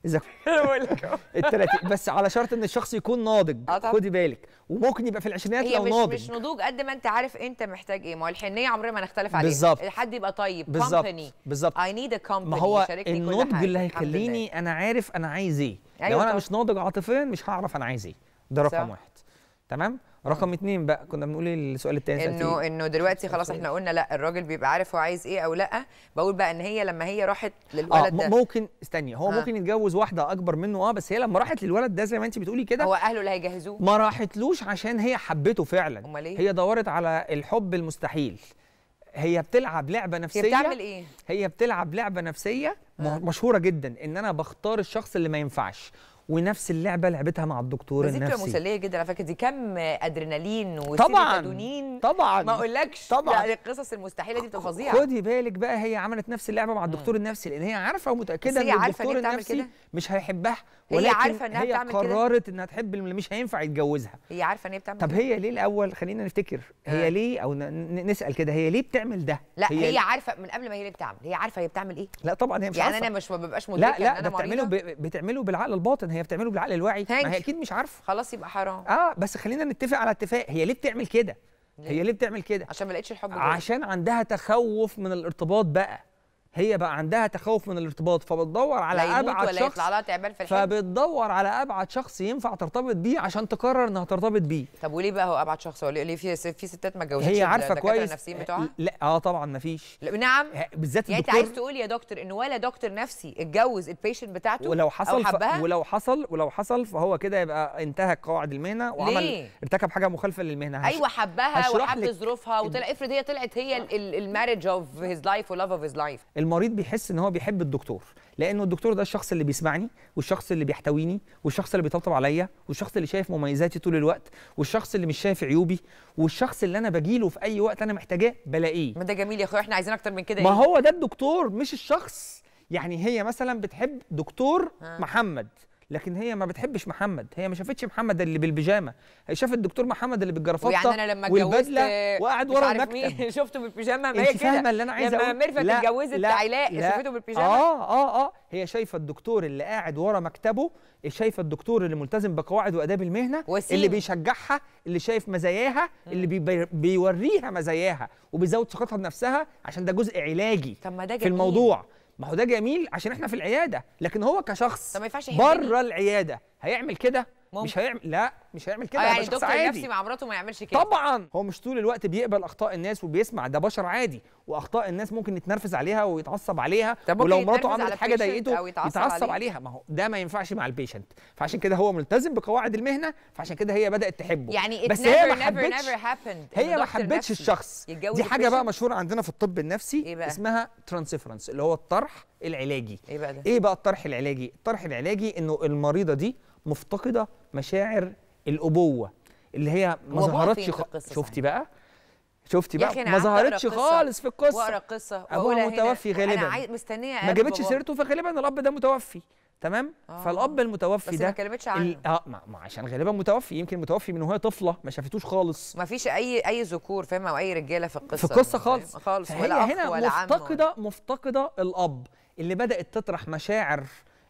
اذا التلاتين بس على شرط ان الشخص يكون ناضج آه، خدي بالك وممكن يبقى في العشرينات لو مش ناضج مش نضوج قد ما انت عارف انت محتاج ايه ما هو الحنيه عمرنا ما نختلف عليها بالظبط حد يبقى طيب بالظبط بالظبط اي نيد ا كومباني ما هو النضج اللي هيخليني انا عارف انا عايز ايه أيوة لو انا مش ناضج عاطفيا مش هعرف انا عايز ايه ده رقم واحد تمام رقم اتنين بقى كنا بنقول إيه السؤال التاني انه انه دلوقتي خلاص احنا قلنا لا الراجل بيبقى عارف هو عايز ايه او لا بقول بقى ان هي لما هي راحت آه، للولد آه ده ممكن استني هو آه. ممكن يتجوز واحده اكبر منه اه بس هي لما راحت للولد ده زي ما انت بتقولي كده هو اهله اللي هيجهزوه ما راحتلوش عشان هي حبته فعلا امال ايه هي دورت على الحب المستحيل هي بتلعب لعبه نفسيه هي بتعمل ايه هي بتلعب لعبه نفسيه آه. مشهوره جدا ان انا بختار الشخص اللي ما ينفعش ونفس اللعبه لعبتها مع الدكتور النفسي ذكرى مسليه جدا على فكره دي كم ادرينالين وسيروتونين طبعا ما اقولكش طبعا القصص المستحيله دي بتبقى فظيعه خدي بالك بقى هي عملت نفس اللعبه مع الدكتور النفسي لان هي عارفه ومتاكده ان الدكتور النفسي مش هيحبها ولكن هي, عارفة إنها هي بتعمل قررت انها تحب اللي مش هينفع يتجوزها هي عارفه ان هي بتعمل طب هي ليه الاول خلينا نفتكر هي آه. ليه او نسال كده هي ليه بتعمل ده لا هي, هي عارفه من قبل ما هي اللي بتعمل هي عارفه هي بتعمل ايه لا طبعا هي مش يعني عارفه يعني انا مش ما ببقاش مدركه لا لا بتعمله بتعمله بالعقل الباطن هي بتعمله بالعقل الواعي ما هي اكيد مش عارفه خلاص يبقى حرام اه بس خلينا نتفق على اتفاق هي ليه بتعمل كده هي ليه بتعمل كده عشان ما لقيتش الحب عشان عندها تخوف من الارتباط بقى هي بقى عندها تخوف من الارتباط فبتدور على ابعد ولا شخص يطلع لها تعبان في الحلم فبتدور على ابعد شخص ينفع ترتبط بيه عشان تقرر انها ترتبط بيه طب وليه بقى هو ابعد شخص هو ليه في في ستات ما اتجوزتش هي عارفه كويس النفسيين بتوعها لا اه طبعا ما فيش نعم بالذات يعني انت عايز تقول يا دكتور ان ولا دكتور نفسي اتجوز البيشنت بتاعته ولو حصل أو حبها ولو حصل ولو حصل فهو كده يبقى انتهك قواعد المهنه وعمل ليه؟ ارتكب حاجه مخالفه للمهنه هش... ايوه حبها وحب ظروفها وطلع افرض هي طلعت هي المارج اوف هيز لايف ولاف اوف هيز لايف المريض بيحس ان هو بيحب الدكتور لانه الدكتور ده الشخص اللي بيسمعني والشخص اللي بيحتويني والشخص اللي بيطبطب عليا والشخص اللي شايف مميزاتي طول الوقت والشخص اللي مش شايف عيوبي والشخص اللي انا بجيله في اي وقت انا محتاجاه بلاقيه ما ده جميل يا اخويا احنا عايزين اكتر من كده ما إيه؟ هو ده الدكتور مش الشخص يعني هي مثلا بتحب دكتور آه. محمد لكن هي ما بتحبش محمد هي ما شافتش محمد اللي بالبيجامه هي شافت الدكتور محمد اللي بالجرافطه يعني انا لما والبدله وقعد ورا المكتب شفته بالبيجامه ما هي كده فاهمه اللي انا عايز لما ميرفت اتجوزت علاء شافته بالبيجامه اه اه اه هي شايفه الدكتور اللي قاعد ورا مكتبه شايفه الدكتور اللي ملتزم بقواعد واداب المهنه وسيم. اللي بيشجعها اللي شايف مزاياها اللي بي بيوريها مزاياها وبيزود ثقتها بنفسها عشان ده جزء علاجي طب ما ده جميل. في الموضوع ما هو ده جميل عشان احنا في العياده لكن هو كشخص بره العياده هيعمل كده ممكن. مش هيعمل لا مش هيعمل كده يعني الدكتور النفسي مع مراته ما يعملش كده طبعا هو مش طول الوقت بيقبل اخطاء الناس وبيسمع ده بشر عادي واخطاء الناس ممكن يتنرفز عليها ويتعصب عليها ولو مراته عملت حاجه ضايقته يتعصب, يتعصب عليها ما هو ده ما ينفعش مع البيشنت فعشان كده هو ملتزم بقواعد المهنه فعشان كده هي بدات تحبه يعني بس هي ما حبتش هي ما حبتش الشخص دي حاجه بقى مشهوره عندنا في الطب النفسي إيه اسمها ترانسفرنس اللي هو الطرح العلاجي ايه بقى ده؟ ايه بقى الطرح العلاجي؟ الطرح العلاجي انه المريضه دي مفتقده مشاعر الابوه اللي هي ما ظهرتش خ... شفتي بقى شفتي بقى ما ظهرتش خالص في القصه واقرا قصه أبوه متوفي غالبا انا عايز مستنيه ما جابتش سيرته فغالبا الاب ده متوفي تمام آه. فالاب المتوفي بس ده ما عنه ال... اه ما... ما عشان غالبا متوفي يمكن متوفي من وهي طفله ما شافتوش خالص ما فيش اي اي ذكور فاهمه او اي رجاله في القصه في القصه خالص خالص ولا اخ هنا ولا عم مفتقده مفتقده الاب اللي بدات تطرح مشاعر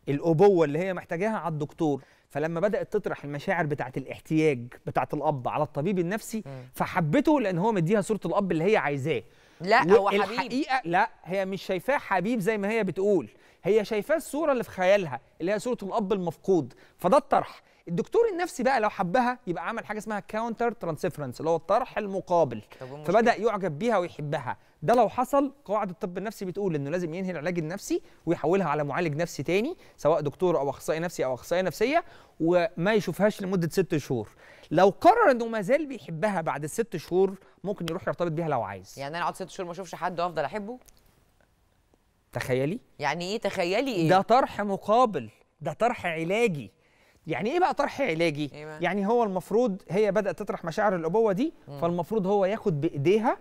الابوه اللي هي محتاجاها على الدكتور فلما بدات تطرح المشاعر بتاعه الاحتياج بتاعه الاب على الطبيب النفسي فحبته لان هو مديها صوره الاب اللي هي عايزاه لا هو حبيب الحقيقه لا هي مش شايفاه حبيب زي ما هي بتقول هي شايفاه الصوره اللي في خيالها اللي هي صوره الاب المفقود فده الطرح الدكتور النفسي بقى لو حبها يبقى عمل حاجه اسمها كاونتر ترانسفرنس اللي هو الطرح المقابل فبدا يعجب بيها ويحبها ده لو حصل قواعد الطب النفسي بتقول انه لازم ينهي العلاج النفسي ويحولها على معالج نفسي تاني سواء دكتور او اخصائي نفسي او اخصائيه نفسيه وما يشوفهاش لمده ست شهور لو قرر انه ما زال بيحبها بعد الست شهور ممكن يروح يرتبط بيها لو عايز يعني انا اقعد ست شهور ما اشوفش حد وافضل احبه تخيلي يعني ايه تخيلي ايه ده طرح مقابل ده طرح علاجي يعني ايه بقى طرح علاجي إيه يعني هو المفروض هي بدات تطرح مشاعر الابوه دي مم. فالمفروض هو ياخد بايديها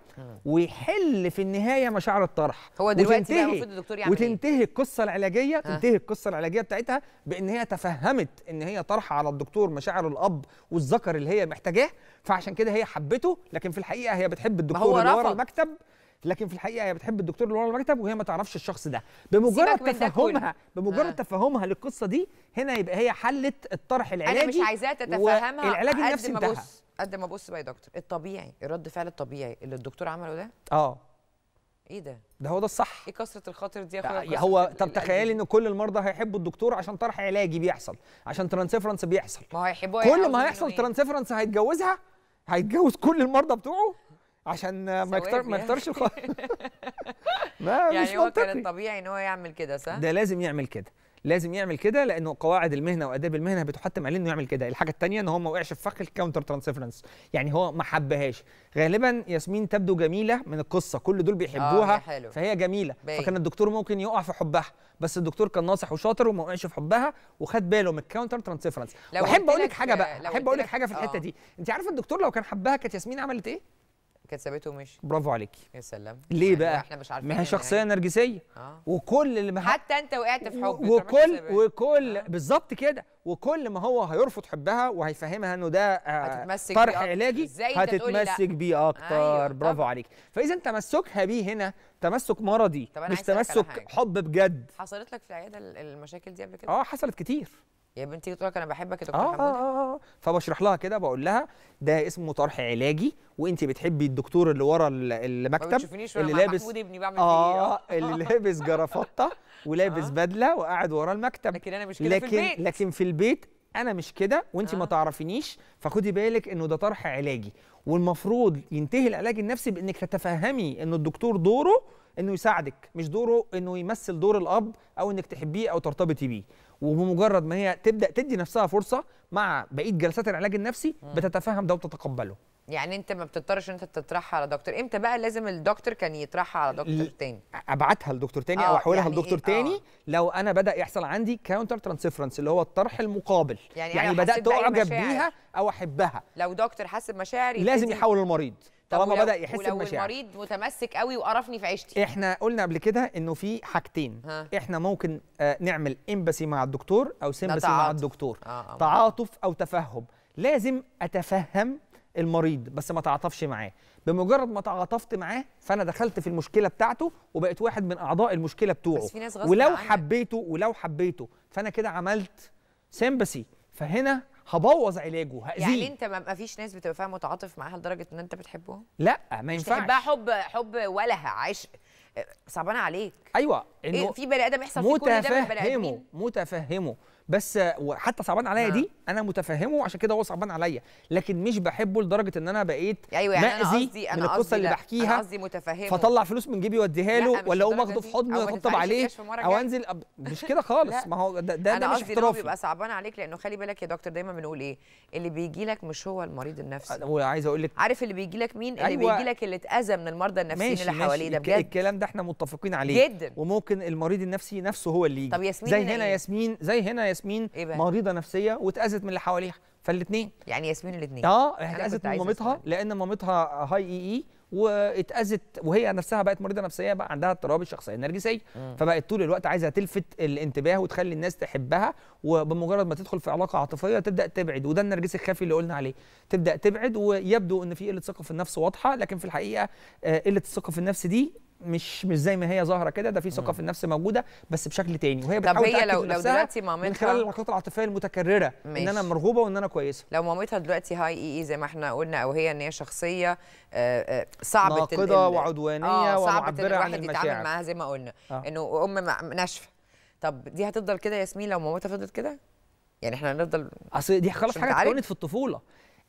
ويحل في النهايه مشاعر الطرح هو دلوقتي بقى المفروض الدكتور يعمل إيه؟ وتنتهي القصه العلاجيه أه. تنتهي القصه العلاجيه بتاعتها بان هي تفهمت ان هي طرحه على الدكتور مشاعر الاب والذكر اللي هي محتاجاه فعشان كده هي حبته لكن في الحقيقه هي بتحب الدكتور اللي ورا المكتب لكن في الحقيقه هي بتحب الدكتور اللي ورا المكتب وهي ما تعرفش الشخص ده بمجرد تفهمها بمجرد آه. تفهمها للقصه دي هنا يبقى هي حلت الطرح العلاجي انا مش عايزاه تتفهمها العلاج النفسي ما بص قد ما بص بقى يا دكتور الطبيعي الرد فعل الطبيعي اللي الدكتور عمله ده اه ايه ده؟ ده هو ده الصح ايه كسره الخاطر دي يا اخويا هو طب تخيلي ان كل المرضى هيحبوا الدكتور عشان طرح علاجي بيحصل عشان ترانسفرنس بيحصل ما هو هيحبوها كل ما هيحصل إيه؟ ترانسفرنس هيتجوزها هيتجوز كل المرضى بتوعه عشان ما يكتر ما يعني. يكترش الخ... ما يعني مش هو منطقي. كان الطبيعي ان هو يعمل كده صح؟ ده لازم يعمل كده لازم يعمل كده لانه قواعد المهنه واداب المهنه بتحتم عليه انه يعمل كده الحاجه الثانيه ان هو ما وقعش في فخ الكاونتر ترانسفيرنس يعني هو ما حبهاش غالبا ياسمين تبدو جميله من القصه كل دول آه، بيحبوها آه حلو. فهي جميله باين. فكان الدكتور ممكن يقع في حبها بس الدكتور كان ناصح وشاطر وما وقعش في حبها وخد باله من الكاونتر ترانسفيرنس واحب اقول لك حاجه بقى احب اقول لك حاجه في الحته آه. دي انت عارفه الدكتور لو كان حبها كانت ياسمين عملت ايه كانت سابته ومشي برافو عليكي يا سلام ليه يعني بقى؟ احنا مش عارفين ما هي شخصيه يعني. نرجسيه آه. وكل اللي ما حتى انت وقعت في حب وكل وكل آه. بالظبط كده وكل ما هو هيرفض حبها وهيفهمها انه ده آه، هتتمسك طرح بيه علاجي هتتمسك بيه اكتر آه. برافو عليكي فاذا تمسكها بيه هنا تمسك مرضي مش تمسك حب بجد حصلت لك في العياده المشاكل دي قبل كده؟ اه حصلت كتير يا بنتي تقول لك انا بحبك يا دكتور آه،, آه حموده اه اه فبشرح لها كده بقول لها ده اسمه طرح علاجي وانت بتحبي الدكتور اللي ورا المكتب ما اللي لابس محمود ابني بعمل إيه؟ اه اللي لابس جرافطه ولابس آه. بدله وقاعد ورا المكتب لكن انا مش كده لكن في البيت لكن في البيت انا مش كده وانت آه. ما تعرفينيش فخدي بالك انه ده طرح علاجي والمفروض ينتهي العلاج النفسي بانك تتفهمي ان الدكتور دوره انه يساعدك مش دوره انه يمثل دور الاب او انك تحبيه او ترتبطي بيه وبمجرد ما هي تبدا تدي نفسها فرصه مع بقيه جلسات العلاج النفسي بتتفهم ده وتتقبله يعني انت ما بتضطرش انت تطرحها على دكتور امتى بقى لازم الدكتور كان يطرحها على دكتور تاني ابعتها لدكتور تاني او آه، احولها يعني لدكتور إيه؟ تاني آه. لو انا بدا يحصل عندي كاونتر ترانسفرنس اللي هو الطرح المقابل يعني, يعني بدات اعجب بيها او احبها لو دكتور حاسب مشاعري لازم يحول المريض طالما بدا يحس ولو بمشاعر ولو المريض متمسك قوي وقرفني في عيشتي احنا قلنا قبل كده انه في حاجتين ها. احنا ممكن آه، نعمل امباسي مع الدكتور او سيمباسي مع الدكتور آه. آه. تعاطف او تفهم لازم اتفهم المريض بس ما تعاطفش معاه بمجرد ما تعاطفت معاه فانا دخلت في المشكله بتاعته وبقيت واحد من اعضاء المشكله بتوعه بس في ناس ولو حبيته ولو حبيته فانا كده عملت سيمباسي فهنا هبوظ علاجه هاذيه يعني انت ما فيش ناس بتبقى فيها متعاطف معاها لدرجه ان انت بتحبهم لا ما ينفعش بتحبها حب حب ولها عشق صعبان عليك ايوه انه إيه في بني ادم يحصل فيه كل ده من بني ادمين متفهمه متفهمه بس وحتى صعبان عليا نعم. دي انا متفهمه عشان كده هو صعبان عليا لكن مش بحبه لدرجه ان انا بقيت ايوه يعني مأذي أنا من القصه اللي بحكيها انا قصدي متفهمه فاطلع فلوس من جيبي واديها له ولا اقوم اخده في حضني واطبطب عليه او انزل أب... مش كده خالص ما هو ده ده, ده مش احترافي بيبقى صعبان عليك لانه خلي بالك يا دكتور دايما بنقول ايه اللي بيجي لك مش هو المريض النفسي انا عايز اقول لك عارف اللي بيجي لك مين اللي أيوة. بيجي لك اللي اتاذى من المرضى النفسيين اللي حواليه ده بجد الكلام ده احنا متفقين عليه جدا وممكن المريض النفسي نفسه هو اللي يجي طب إيه؟ ياسمين زي هنا ياسمين زي هنا ياسمين إيه بقى؟ مريضه نفسيه واتاذت من اللي حواليها فالاثنين يعني ياسمين الاثنين اه اتاذت يعني من مامتها لان مامتها هاي اي اي واتاذت وهي نفسها بقت مريضه نفسيه بقى عندها اضطراب الشخصيه النرجسيه فبقت طول الوقت عايزه تلفت الانتباه وتخلي الناس تحبها وبمجرد ما تدخل في علاقه عاطفيه تبدا تبعد وده النرجسي الخفي اللي قلنا عليه تبدا تبعد ويبدو ان في قله ثقه في النفس واضحه لكن في الحقيقه آه، قله الثقه في النفس دي مش مش زي ما هي ظاهره كده ده في ثقه في النفس موجوده بس بشكل تاني وهي بتحاول هي لو لو دلوقتي مامتها من خلال العلاقات العاطفيه المتكرره ماشي. ان انا مرغوبه وان انا كويسه لو مامتها دلوقتي هاي اي اي زي ما احنا قلنا او هي ان هي شخصيه آه، آه، صعبه ناقده وعدوانيه آه ومعبره عن المشاعر يتعامل معاها زي ما قلنا آه. انه ام ناشفه طب دي هتفضل كده يا ياسمين لو مامتها فضلت كده يعني احنا هنفضل اصل دي خلاص حاجه اتكونت في الطفوله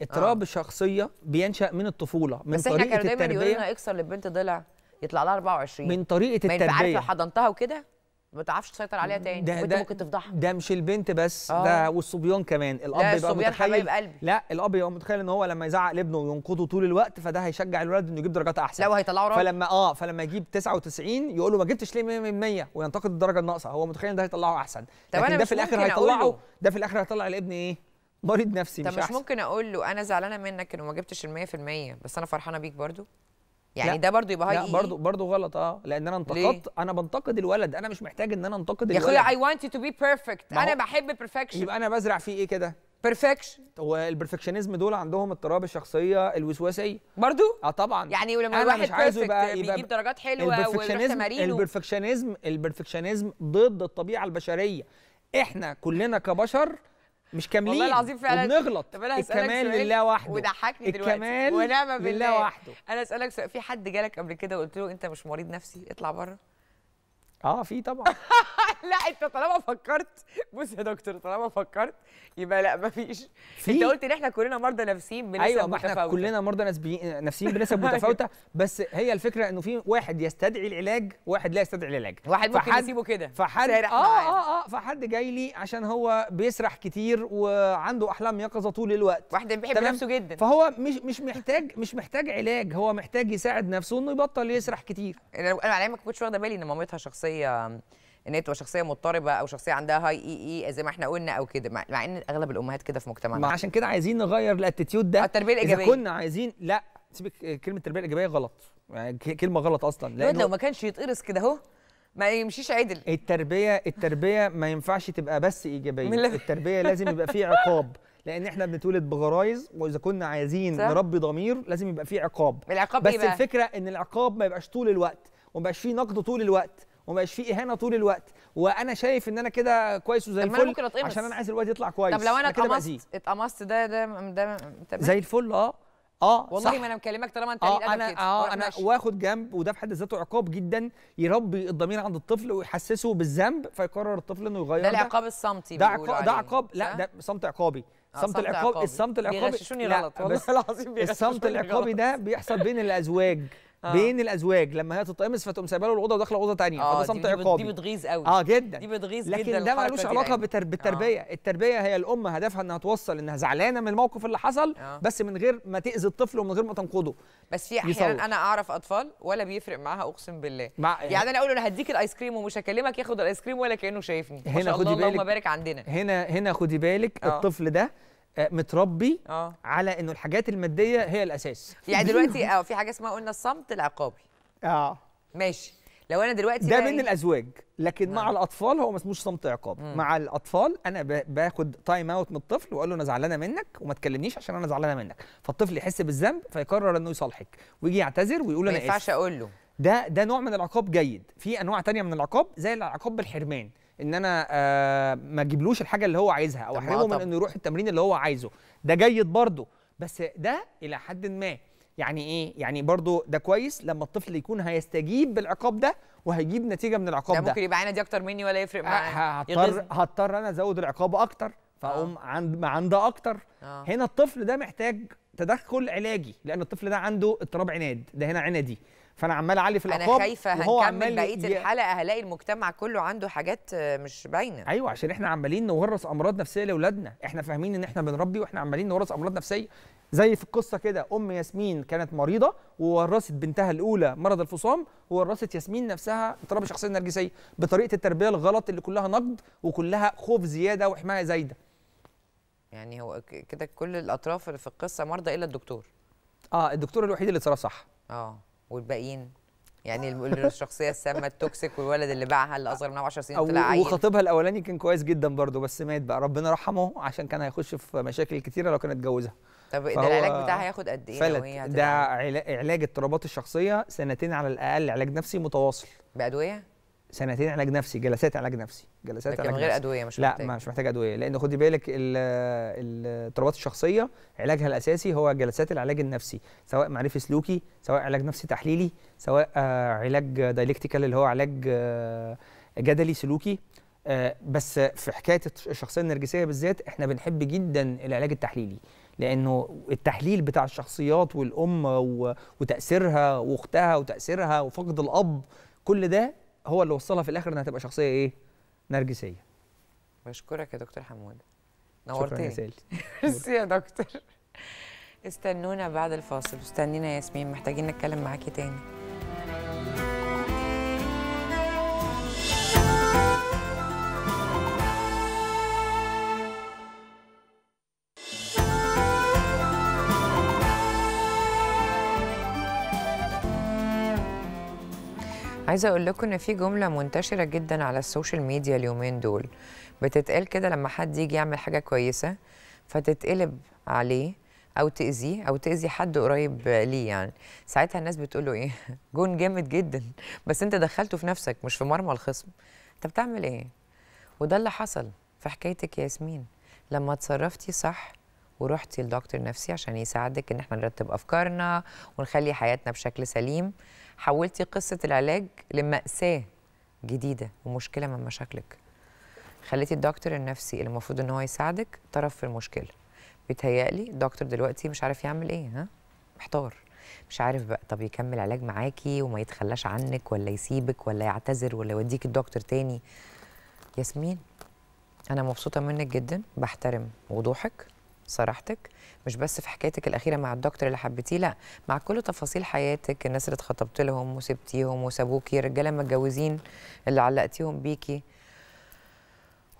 اضطراب آه. شخصيه بينشا من الطفوله من بس طريقه احنا كانوا دايما يقولوا اكسر للبنت ضلع يطلع لها 24 من طريقه التربيه ما انت عارف لو حضنتها وكده ما تعرفش تسيطر عليها تاني ده ده ممكن تفضحها ده مش البنت بس أوه. ده والصبيان كمان الاب يبقى متخيل قلبي. لا الاب يبقى متخيل ان هو لما يزعق لابنه وينقضه طول الوقت فده هيشجع الولد انه يجيب درجات احسن لو هيطلعه راجل فلما اه فلما يجيب 99 يقول له ما جبتش ليه 100% وينتقد الدرجه الناقصه هو متخيل ان ده هيطلعه احسن طب لكن ده في الاخر هيطلعه ده في الاخر هيطلع الابن ايه مريض نفسي مش طب مش, مش ممكن اقول له انا زعلانه منك انه ما جبتش ال 100% بس انا فرحانه بيك برضو يعني لا. ده برضو يبقى هاي لا برضو إيه؟ برضو غلط اه لان انا انتقدت انا بنتقد الولد انا مش محتاج ان انا انتقد الولد يا اخويا اي ونت تو بي بيرفكت انا بحب بيرفكشن يبقى انا بزرع فيه ايه كده بيرفكشن هو البرفكشنزم دول عندهم اضطراب الشخصيه الوسواسيه برضو اه طبعا يعني ولما الواحد مش عايزه يبقى, يبقى بيجيب درجات حلوه ويروح تمارين البرفكشنزم البرفكشنزم ضد الطبيعه البشريه احنا كلنا كبشر مش كاملين والله العظيم فعلا بنغلط طب انا هسألك الكمال لله وحده وضحكني دلوقتي الكمال ونعم بالله لله وحده انا اسالك سؤال في حد جالك قبل كده وقلت له انت مش مريض نفسي اطلع بره اه في طبعا لا انت طالما فكرت بص يا دكتور طالما فكرت يبقى لا مفيش في؟ انت قلت ان احنا كلنا مرضى نفسيين بنسب ايوه ما احنا كلنا مرضى نفسيين بنسب أيوة. متفاوته بس هي الفكره انه في واحد يستدعي العلاج واحد لا يستدعي العلاج واحد ممكن يسيبه كده فحد اه اه اه فحد جاي لي عشان هو بيسرح كتير وعنده احلام يقظه طول الوقت واحد بيحب نفسه جدا فهو مش مش محتاج مش محتاج علاج هو محتاج يساعد نفسه انه يبطل يسرح كتير انا انا على ما كنتش واخده بالي ان مامتها شخصيه ان هي تبقى شخصيه مضطربه او شخصيه عندها هاي اي اي زي ما احنا قلنا او كده مع ان اغلب الامهات كده في مجتمعنا عشان كده عايزين نغير الاتيتيود ده آه، التربيه الايجابيه اذا كنا عايزين لا سيبك كلمه التربيه الايجابيه غلط يعني كلمه غلط اصلا لأنه لو ما كانش يتقرص كده اهو ما يمشيش عدل التربيه التربيه ما ينفعش تبقى بس ايجابيه التربيه لازم يبقى فيه عقاب لان احنا بنتولد بغرايز واذا كنا عايزين نربي ضمير لازم يبقى فيه عقاب العقاب إيه بس إيه بقى؟ الفكره ان العقاب ما يبقاش طول الوقت وما يبقاش فيه نقد طول الوقت وما بقاش فيه اهانه طول الوقت وانا شايف ان انا كده كويس وزي الفل أنا عشان انا عايز الواد يطلع كويس طب لو انا اتقمصت اتقمصت ده ده ده زي الفل اه اه والله ما انا مكلمك طالما انت آه انا كده. اه طيب انا واخد جنب وده في حد ذاته عقاب جدا يربي الضمير عند الطفل ويحسسه بالذنب فيقرر الطفل انه يغير ده العقاب الصمتي ده عقاب ده عقاب لا ده صمت عقابي آه، صمت العقاب الصمت العقابي بيغششوني غلط والله العظيم الصمت العقابي ده بيحصل بين الازواج آه. بين الازواج لما هي تتقمص فتقوم سايبه له الاوضه وداخله اوضه ثانيه آه فده صمت عقابي دي بتغيظ قوي اه جدا دي بتغيظ جدا لكن ده ملوش علاقه يعني. بالتربيه آه. التربيه هي الام هدفها انها توصل انها زعلانه من الموقف اللي حصل آه. بس من غير ما تاذي الطفل ومن غير ما تنقضه بس في احيانا يصور. انا اعرف اطفال ولا بيفرق معاها اقسم بالله مع... يعني انا اقول انا هديك الايس كريم ومش هكلمك ياخد الايس كريم ولا كانه شايفني هنا ما شاء الله خدي بالك اللهم بارك عندنا هنا هنا خدي بالك آه. الطفل ده آه، متربي آه. على انه الحاجات الماديه هي الاساس يعني دلوقتي اه في حاجه اسمها قلنا الصمت العقابي اه ماشي لو انا دلوقتي ده من إيه؟ الازواج لكن آه. مع الاطفال هو ما اسموش صمت عقابي مع الاطفال انا باخد تايم اوت من الطفل واقول له انا زعلانه منك وما تكلمنيش عشان انا زعلانه منك فالطفل يحس بالذنب فيقرر انه يصالحك ويجي يعتذر ويقول انا اسف ما ينفعش اقول له ده ده نوع من العقاب جيد في انواع تانية من العقاب زي العقاب بالحرمان ان انا آه ما اجيبلوش الحاجه اللي هو عايزها او احرمه من انه يروح التمرين اللي هو عايزه ده جيد برضه بس ده الى حد ما يعني ايه يعني برضه ده كويس لما الطفل يكون هيستجيب بالعقاب ده وهيجيب نتيجه من العقاب ده, ده ممكن يبقى عندي اكتر مني ولا يفرق آه، معايا هضطر هضطر انا ازود العقاب اكتر فاقوم آه. عند ما عنده اكتر آه. هنا الطفل ده محتاج تدخل علاجي لان الطفل ده عنده اضطراب عناد ده هنا عنادي فانا عمال اعلي في العقاب انا خايفه هنكمل بقيه ي... الحلقه هلاقي المجتمع كله عنده حاجات آه، مش باينه ايوه عشان احنا عمالين نورث امراض نفسيه لاولادنا احنا فاهمين ان احنا بنربي واحنا عمالين نورث امراض نفسيه زي في القصه كده ام ياسمين كانت مريضه وورثت بنتها الاولى مرض الفصام وورثت ياسمين نفسها اضطراب الشخصيه النرجسيه بطريقه التربيه الغلط اللي كلها نقد وكلها خوف زياده وحمايه زايده يعني هو كده كل الاطراف اللي في القصه مرضى الا الدكتور اه الدكتور الوحيد اللي اتصرف صح اه والباقيين يعني الشخصيه السامه التوكسيك والولد اللي باعها اللي اصغر منها ب 10 سنين طلع عيل وخطيبها الاولاني كان كويس جدا برضه بس مات بقى ربنا رحمه عشان كان هيخش في مشاكل كتيره لو كان اتجوزها طب ده العلاج بتاعها هياخد قد ايه فلت ده علاج اضطرابات الشخصيه سنتين على الاقل علاج نفسي متواصل بادويه سنتين علاج نفسي جلسات علاج نفسي جلسات لكن علاج غير نفسي. ادويه مش لا محتاج. مش محتاج ادويه لان خدي بالك الاضطرابات الشخصيه علاجها الاساسي هو جلسات العلاج النفسي سواء معرفي سلوكي سواء علاج نفسي تحليلي سواء آه، علاج دايلكتيكال اللي هو علاج آه، جدلي سلوكي آه، بس في حكايه الشخصيه النرجسيه بالذات احنا بنحب جدا العلاج التحليلي لانه التحليل بتاع الشخصيات والام وتاثيرها واختها وتاثيرها وفقد الاب كل ده هو اللي وصلها في الاخر انها تبقى شخصيه ايه نرجسيه بشكرك يا دكتور حمود نورتني ميرسي يا دكتور استنونا بعد الفاصل استنينا يا ياسمين محتاجين نتكلم معاكي تاني عايزه اقول لكم ان في جمله منتشره جدا على السوشيال ميديا اليومين دول بتتقال كده لما حد يجي يعمل حاجه كويسه فتتقلب عليه او تاذيه او تاذي حد قريب ليه يعني ساعتها الناس بتقول له ايه جون جامد جدا بس انت دخلته في نفسك مش في مرمى الخصم انت بتعمل ايه وده اللي حصل في حكايتك يا ياسمين لما اتصرفتي صح ورحتي لدكتور نفسي عشان يساعدك ان احنا نرتب افكارنا ونخلي حياتنا بشكل سليم حولتي قصه العلاج لماساه جديده ومشكله من مشاكلك خليتي الدكتور النفسي اللي المفروض ان هو يساعدك طرف في المشكله بيتهيألي الدكتور دلوقتي مش عارف يعمل ايه ها محتار مش عارف بقى طب يكمل علاج معاكي وما يتخلاش عنك ولا يسيبك ولا يعتذر ولا يوديك الدكتور تاني ياسمين انا مبسوطه منك جدا بحترم وضوحك صراحتك مش بس في حكايتك الاخيره مع الدكتور اللي حبيتيه لا مع كل تفاصيل حياتك الناس اللي اتخطبت لهم وسبتيهم وسابوكي الرجاله المتجوزين اللي علقتيهم بيكي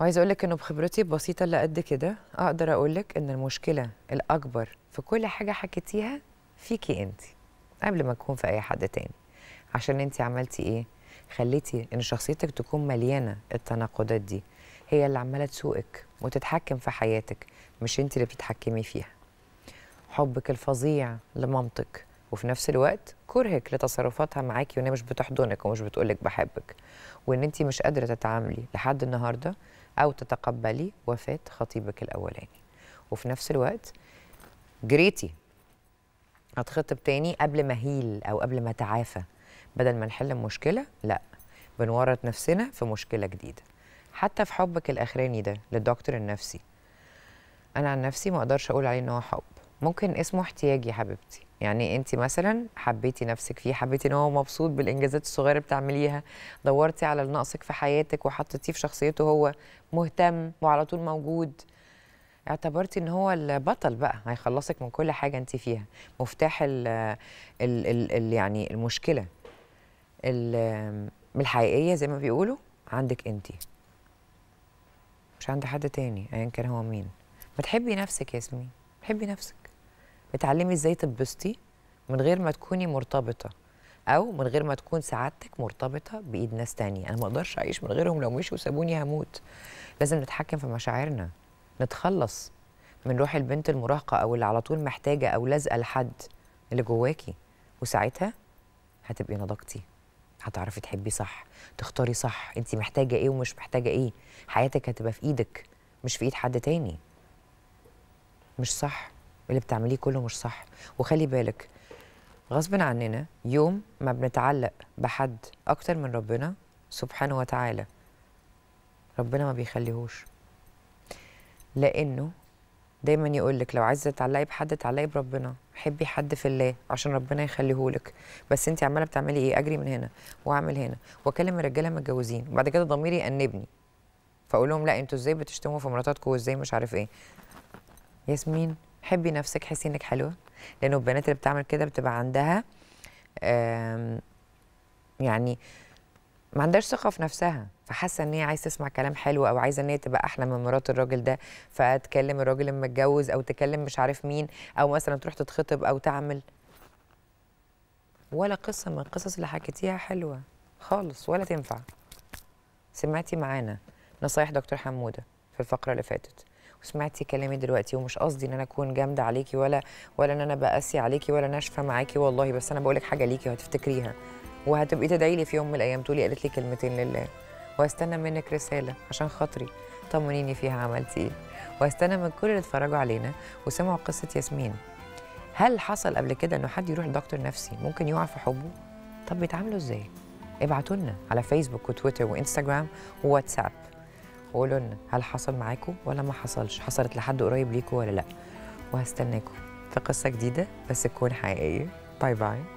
وعايزه اقول لك انه بخبرتي البسيطه اللي قد كده اقدر اقول لك ان المشكله الاكبر في كل حاجه حكيتيها فيكي انت قبل ما تكون في اي حد تاني عشان انت عملتي ايه خليتي ان شخصيتك تكون مليانه التناقضات دي هي اللي عماله تسوقك وتتحكم في حياتك مش انت اللي بتتحكمي فيها حبك الفظيع لمامتك وفي نفس الوقت كرهك لتصرفاتها معاكي وانها مش بتحضنك ومش بتقولك بحبك وان انت مش قادره تتعاملي لحد النهارده او تتقبلي وفاه خطيبك الاولاني وفي نفس الوقت جريتي هتخطب تاني قبل ما هيل او قبل ما تعافى بدل ما نحل المشكله لا بنورط نفسنا في مشكله جديده حتى في حبك الاخراني ده للدكتور النفسي انا عن نفسي ما اقدرش اقول عليه ان هو حب ممكن اسمه احتياج يا حبيبتي يعني انت مثلا حبيتي نفسك فيه حبيتي ان هو مبسوط بالانجازات الصغيره بتعمليها دورتي على نقصك في حياتك وحطيتيه في شخصيته هو مهتم وعلى طول موجود اعتبرتي ان هو البطل بقى هيخلصك من كل حاجه انت فيها مفتاح ال ال ال يعني المشكله الحقيقيه زي ما بيقولوا عندك انتي مش عند حد تاني ايا كان هو مين بتحبي نفسك يا سمين بتحبي نفسك بتعلمي ازاي تتبسطي من غير ما تكوني مرتبطه او من غير ما تكون سعادتك مرتبطه بايد ناس تانية انا ما اقدرش اعيش من غيرهم لو مشوا وسابوني هموت لازم نتحكم في مشاعرنا نتخلص من روح البنت المراهقه او اللي على طول محتاجه او لازقه لحد اللي جواكي وساعتها هتبقي نضجتي هتعرفي تحبي صح تختاري صح انت محتاجه ايه ومش محتاجه ايه حياتك هتبقى في ايدك مش في ايد حد تاني مش صح اللي بتعمليه كله مش صح وخلي بالك غصب عننا يوم ما بنتعلق بحد اكتر من ربنا سبحانه وتعالى ربنا ما بيخليهوش لانه دايما يقول لك لو عايزه تتعلقي بحد تعلقي بربنا حبي حد في الله عشان ربنا يخليهولك بس انت عماله بتعملي ايه اجري من هنا واعمل هنا واكلم الرجاله متجوزين وبعد كده ضميري يأنبني فاقول لهم لا انتوا ازاي بتشتموا في مراتاتكم وازاي مش عارف ايه ياسمين حبي نفسك حسي انك حلوه لانه البنات اللي بتعمل كده بتبقى عندها يعني ما عندهاش ثقه في نفسها فحاسه ان هي عايزه تسمع كلام حلو او عايزه ان هي تبقى احلى من مرات الراجل ده فتكلم الراجل اللي متجوز او تكلم مش عارف مين او مثلا تروح تتخطب او تعمل ولا قصه من القصص اللي حكيتيها حلوه خالص ولا تنفع سمعتي معانا نصايح دكتور حموده في الفقره اللي فاتت وسمعتي كلامي دلوقتي ومش قصدي ان انا اكون جامده عليكي ولا ولا ان انا بقاسي عليكي ولا ناشفه معاكي والله بس انا بقول لك حاجه ليكي وهتفتكريها وهتبقي تدعي لي في يوم من الايام تقولي قالت لي كلمتين لله واستنى منك رساله عشان خاطري طمنيني فيها عملتي ايه واستنى من كل اللي اتفرجوا علينا وسمعوا قصه ياسمين هل حصل قبل كده انه حد يروح لدكتور نفسي ممكن يقع في حبه طب بيتعاملوا ازاي ابعتوا لنا على فيسبوك وتويتر وانستجرام وواتساب وقولوا لنا هل حصل معاكم ولا ما حصلش حصلت لحد قريب ليكم ولا لا وهستناكم في قصه جديده بس تكون حقيقيه باي باي